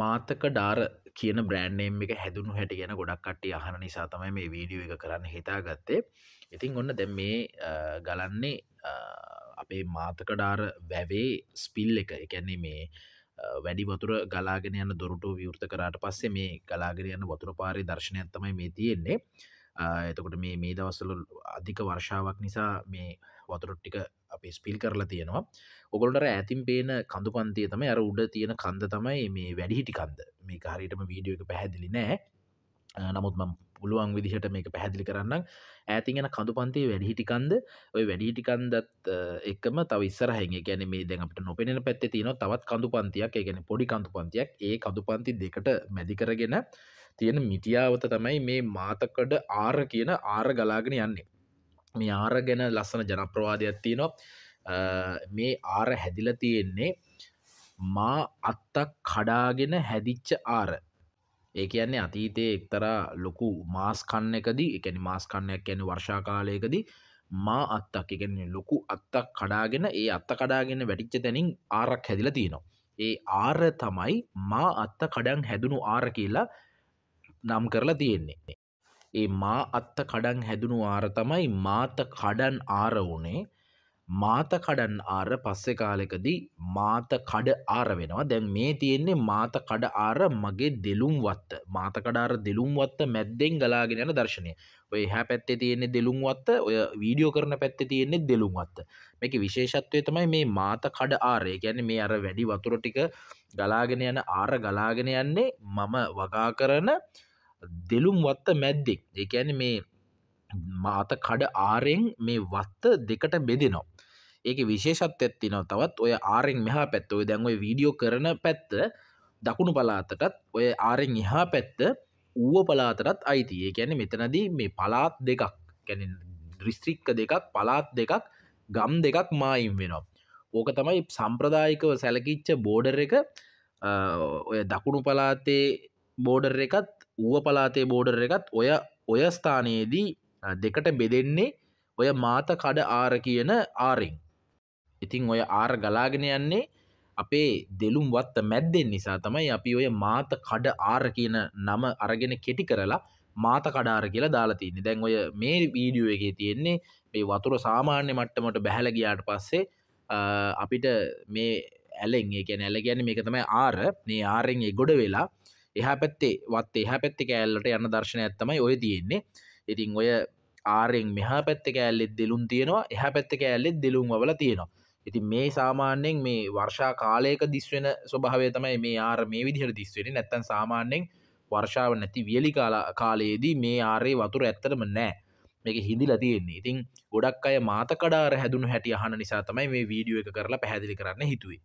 මාතක ඩාර කියන බ්‍රෑන්්නේම් එක හැදුණු හැට ගැන ගොඩක්ට අහන නිසා තමයි මේ වීඩියෝ එක කරන්න හිතා ගත්තේ ඉතින් ඔන්න දැ මේ ගලන්නේ අපේ මාතකඩාර වැවේ ස්පිල් එක එකන්නේ මේ වැඩි වතුර ගලාගෙන යන දොරට විවෘත කරාට පස්සේ මේ ගලාගෙන යන්න වතුර පාරි දර්ශනයක් තමයි මේ තියෙන්නේ එතකොට මේ මේ දවස්සල අධික වර්ෂාවක් නිසා මේ වතුරොට්ටික අපේ ස්පිල් කරලා තියෙනවා ඔකොලට ඇතින් පේන කඳු පන්තිය තම අර උඩ තියෙන කන්ද තමයි මේ වැඩිහිටි කන්ද මේ හරිටම වීඩියෝ එක පැහැදිලි නෑ නමුත් මම පුළුවන් විදිහට මේක පැහැදිලි කරන්න ඇතින් එන කඳු පන්තිේ වැඩිහිටිකන්ද ඔය වැඩිහිටිකන්දත් එකම තව ඉස්සරහහි ගැන මේ දැනට නොපෙන පැත්ති තින තවත් කඳු පන්තියක් ගැන පොඩි කඳු පන්තියක් ඒ කඳු පන්ති දෙකට මැදි කරගෙන තියෙන මිටියාවත තමයි මේ මාතකඩ ආර කියන ආර ගලාගෙන යන්නේ මේ ආර ගැන ලස්සන ජනප්‍රවාදයක් තියෙනවා මේ ආර හැදිල තියෙන්නේ මා අත්තක් කඩාගෙන හැදිච්ච ආර ඒ කියන්නේ අතීතයේ එක්තරා ලොකු මාස් කන්න එකදී එකනි මාස් කන්නයක් ඇන වර්ෂාකාලයකදී මා අත්තක් එකන්නේ ලොකු අත්තක් කඩාගෙන ඒ අත්ත කඩාගෙන වැටිච්ච තැනින් ආරක් හැදිල තියෙනවා. ඒ ආර තමයි මා අත්ත කඩන් හැදුණු ආර කියලා නම් කරලා තියෙන්නේ. ඒ මා අත්ත කඩන් හැදුණු ආර තමයි මාත කඩන් ආර වනේ මාත කඩන් ආර පස්සෙ කාලෙකදී මාත කඩ ආර වෙනවා දැන් මේ තියෙන්නේ මාත කඩ ආර මගේ දෙලුම් වත්ත මාතකඩාර දෙලුම් වත්ත මැද්දෙන් ගලාගෙන යන දර්ශනය ඔය හැ පැත්තේ තියෙන්නේ දෙලුම් වත්ත ඔය වීඩියෝ කරන පැත්තේ තියෙන්නේ දෙලුම් වත්ත මේක විශේෂත්වය තමයි මේ මාත කඩ ආරය ගැන මේ අර වැඩි වතුර ටික ගලාගෙන යන ආර ගලාගෙන යන්නේ මම වගා කරන දෙලුම් වත්ත මැද්දෙක් එකැන මේ මාත කඩ ආරෙන් මේ වත්ත දෙකට බෙදෙනවා ඒක විශේෂත් ඇත්තිනවා තවත් ඔය ආරෙන් මෙහා පැත්ත ඔය දැන්ඔයි වීඩියෝ කරන පැත්ත දකුණු පලාතටත් ඔය ආරෙන් එහා පැත්ත ඌුව පලාතරත් අයිති ඒ ැන මෙතනද මේ පලාත් දෙකක් කැන දෘස්ත්‍රික්ක දෙකක් පලාත් දෙකක් ගම් දෙකක් මායිම් වෙනවා ඕක තමයි සම්ප්‍රදායිකව සැලකිච්ච බෝඩර් එක ඔය දකුණු පලාතේ බෝඩර් එකත් ඌව පලාතේ බෝඩර් එකත් ඔය ඔය ස්ථානයේදී දෙකට බෙදෙන්නේ ඔය මාත කඩ ආර කියන ආරෙන් ඉතිං ඔය ආර ගලාගෙන යන්නේ අපේ දෙලුම් වත්ත මැද්දෙන් නිසා තමයි අපි ඔය මාත කඩ ආර කියන නම අරගෙන කෙටි කරලා මාත කඩාර කියලා දාලාතින්නේ දැන් ඔය මේ වීඩියෝ එකේ තියෙන්නේ මේ වතුර සාමාන්‍ය මට්ටමට බැහැල ගියාට පස්සේ අපිට මේ ඇලෙන් ඒ ඇල ගැන මේක තමයි ආර මේ ආරෙන් ගොඩ වෙලා එහා පැත්තේ වත් එහා පැත්ති කෑල්ලට යන්න දර්ශනයක් තමයි ඔය තියෙන්නේ ඉතින් ඔය ආරෙන් මෙහා පැත්ත කෑල්ලෙත් දෙලුම් තියෙනවා එහ පැත්ත කෑල්ලෙත් දෙලුම් වල තියෙනවා ඉතින් මේ සාමාන්‍යයෙන් මේ වර්ෂා කාලයක දිස්වෙන ස්වභාවය තමයි මේ ආර මේ විදිහට දිස්වෙන නැත්තන් සාමාන්‍යයෙන් වර්ෂාව නැති වියලි කාලයේදී මේ ආරේ වතුර ඇත්තටම නෑ මේක හිදිලා තියෙන්නේ ඉතින් ගොඩක් අය මාතකඩාර හැදුණු හැටි අහන නිසා තමයි මේ වීඩියෝ එක කරලා පැහැදිලි කරන්න හිතුවේ